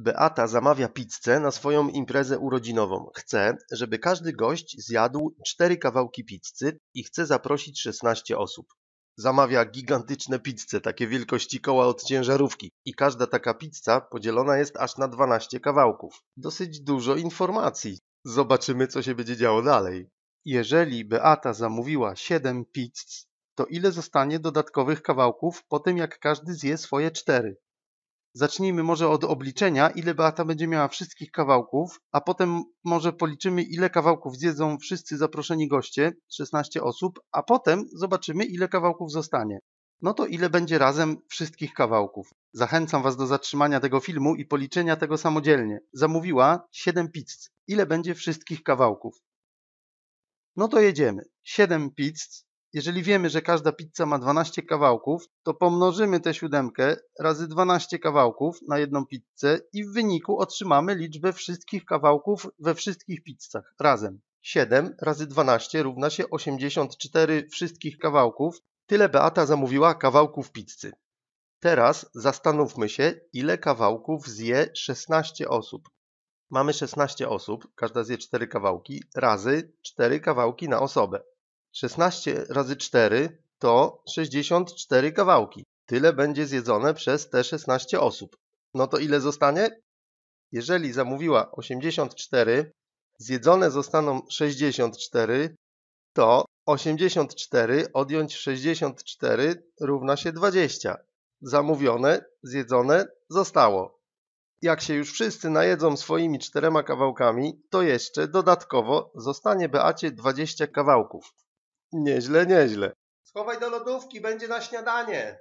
Beata zamawia pizzę na swoją imprezę urodzinową. Chce, żeby każdy gość zjadł cztery kawałki pizzy i chce zaprosić 16 osób. Zamawia gigantyczne pizze, takie wielkości koła od ciężarówki i każda taka pizza podzielona jest aż na 12 kawałków. Dosyć dużo informacji. Zobaczymy, co się będzie działo dalej. Jeżeli Beata zamówiła 7 pizz, to ile zostanie dodatkowych kawałków po tym, jak każdy zje swoje cztery? Zacznijmy może od obliczenia, ile Beata będzie miała wszystkich kawałków, a potem może policzymy, ile kawałków zjedzą wszyscy zaproszeni goście, 16 osób, a potem zobaczymy, ile kawałków zostanie. No to ile będzie razem wszystkich kawałków? Zachęcam Was do zatrzymania tego filmu i policzenia tego samodzielnie. Zamówiła 7 pizz. Ile będzie wszystkich kawałków? No to jedziemy. 7 pizz jeżeli wiemy, że każda pizza ma 12 kawałków, to pomnożymy tę siódemkę razy 12 kawałków na jedną pizzę i w wyniku otrzymamy liczbę wszystkich kawałków we wszystkich pizzach razem. 7 razy 12 równa się 84 wszystkich kawałków. Tyle Beata zamówiła kawałków pizzy. Teraz zastanówmy się, ile kawałków zje 16 osób. Mamy 16 osób, każda zje 4 kawałki, razy 4 kawałki na osobę. 16 razy 4 to 64 kawałki. Tyle będzie zjedzone przez te 16 osób. No to ile zostanie? Jeżeli zamówiła 84, zjedzone zostaną 64, to 84 odjąć 64 równa się 20. Zamówione, zjedzone, zostało. Jak się już wszyscy najedzą swoimi czterema kawałkami, to jeszcze dodatkowo zostanie Beacie 20 kawałków. Nieźle, nieźle. Schowaj do lodówki, będzie na śniadanie.